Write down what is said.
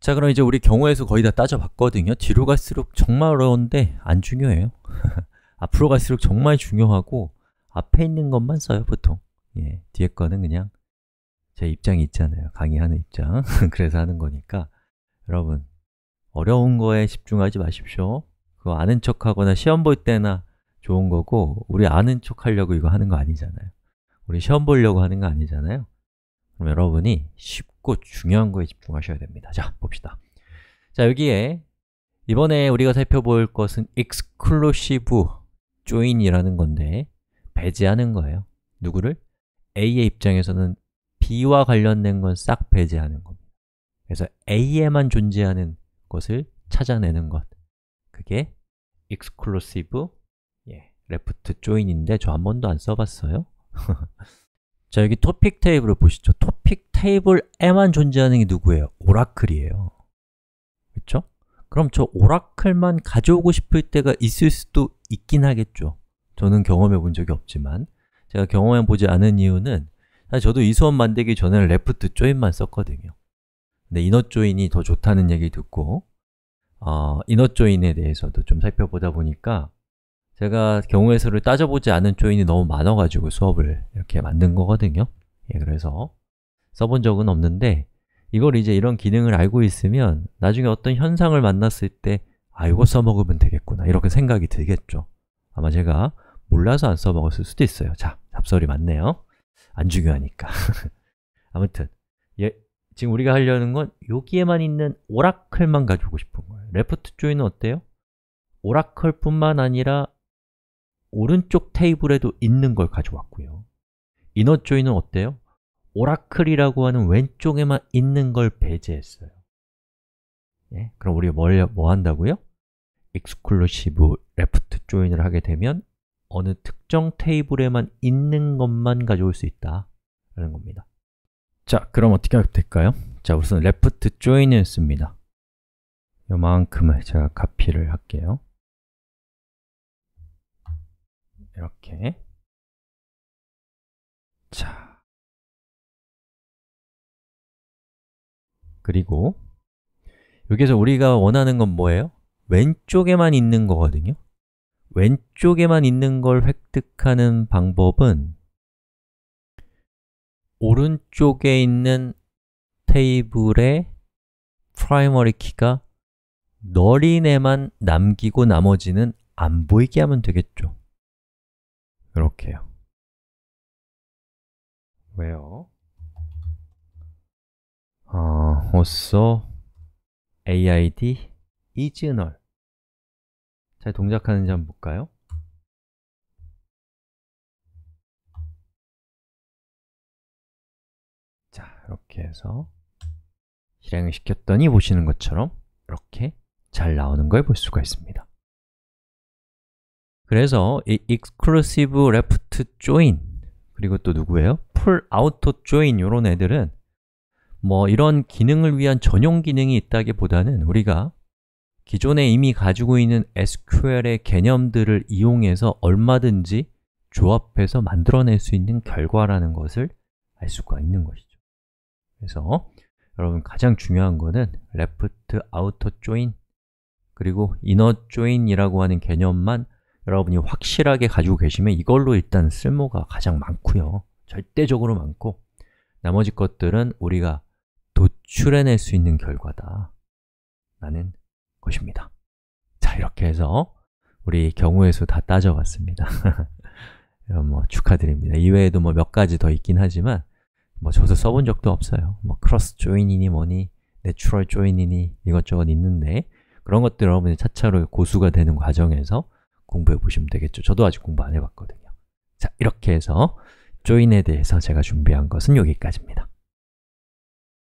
자 그럼 이제 우리 경우에서 거의 다 따져봤거든요 뒤로 갈수록 정말 어려운데 안 중요해요 앞으로 갈수록 정말 중요하고 앞에 있는 것만 써요 보통 예, 뒤에 거는 그냥 제 입장이 있잖아요 강의하는 입장 그래서 하는 거니까 여러분 어려운 거에 집중하지 마십시오 그거 아는 척 하거나 시험 볼 때나 좋은 거고 우리 아는 척 하려고 이거 하는 거 아니잖아요 우리 시험 보려고 하는 거 아니잖아요 그럼 여러분이 쉽고 중요한 거에 집중하셔야 됩니다 자, 봅시다 자, 여기에 이번에 우리가 살펴볼 것은 exclusive join이라는 건데 배제하는 거예요 누구를? A의 입장에서는 B와 관련된 건 싹 배제하는 겁니다 그래서 A에만 존재하는 것을 찾아내는 것 그게 exclusive 예, left join인데 저 한 번도 안 써봤어요 자, 여기 토픽 테이블을 보시죠. 토픽 테이블에만 존재하는 게 누구예요? 오라클이에요. 그렇죠? 그럼 저 오라클만 가져오고 싶을 때가 있을 수도 있긴 하겠죠. 저는 경험해 본 적이 없지만 제가 경험해 보지 않은 이유는 사실 저도 이 수업 만들기 전에는 레프트 조인만 썼거든요. 근데 이너 조인이 더 좋다는 얘기 듣고 어, 이너 조인에 대해서도 좀 살펴보다 보니까 제가 경우의 수를 따져보지 않은 조인이 너무 많아가지고 수업을 이렇게 만든 거거든요 예, 그래서 써본 적은 없는데 이걸 이제 이런 기능을 알고 있으면 나중에 어떤 현상을 만났을 때 아, 이거 써먹으면 되겠구나 이렇게 생각이 들겠죠 아마 제가 몰라서 안 써먹었을 수도 있어요 자, 잡설이 맞네요 안 중요하니까 아무튼 예, 지금 우리가 하려는 건 여기에만 있는 오라클만 가지고 싶은 거예요 레프트 조인은 어때요? 오라클뿐만 아니라 오른쪽 테이블에도 있는 걸 가져왔고요 이너 조인은 어때요? 오라클이라고 하는 왼쪽에만 있는 걸 배제했어요 예? 그럼 우리가 뭘, 뭐 한다고요? e 스 c l u s 레프트 조인을 하게 되면 어느 특정 테이블에만 있는 것만 가져올 수 있다 라는 겁니다 자, 그럼 어떻게 하면 될까요? 자, 우선 레프트 조인을 씁니다 이만큼을 제가 카피를 할게요 이렇게 자 그리고 여기서 우리가 원하는 건 뭐예요? 왼쪽에만 있는 거거든요 왼쪽에만 있는 걸 획득하는 방법은 오른쪽에 있는 테이블의 프라이머리 키가 널인에만 남기고 나머지는 안 보이게 하면 되겠죠 이렇게요. 왜요? 어, also AID is null 잘 동작하는지 한번 볼까요? 자, 이렇게 해서 실행을 시켰더니 보시는 것처럼 이렇게 잘 나오는 걸 볼 수가 있습니다 그래서 이 exclusive left join 그리고 또 누구예요? pull out join 이런 애들은 뭐 이런 기능을 위한 전용 기능이 있다기보다는 우리가 기존에 이미 가지고 있는 SQL의 개념들을 이용해서 얼마든지 조합해서 만들어낼 수 있는 결과라는 것을 알 수가 있는 것이죠 그래서 여러분 가장 중요한 거는 left, outer join 그리고 inner join이라고 하는 개념만 여러분이 확실하게 가지고 계시면 이걸로 일단 쓸모가 가장 많고요 절대적으로 많고 나머지 것들은 우리가 도출해낼 수 있는 결과다 라는 것입니다 자, 이렇게 해서 우리 경우의 수다 따져봤습니다 여러분 뭐 축하드립니다 이외에도 뭐 몇 가지 더 있긴 하지만 뭐 저도 써본 적도 없어요 뭐 크로스 조인이니 뭐니 내추럴 조인이니 이것저것 있는데 그런 것들 여러분이 차차로 고수가 되는 과정에서 공부해 보시면 되겠죠. 저도 아직 공부 안 해봤거든요. 자, 이렇게 해서 join에 대해서 제가 준비한 것은 여기까지입니다.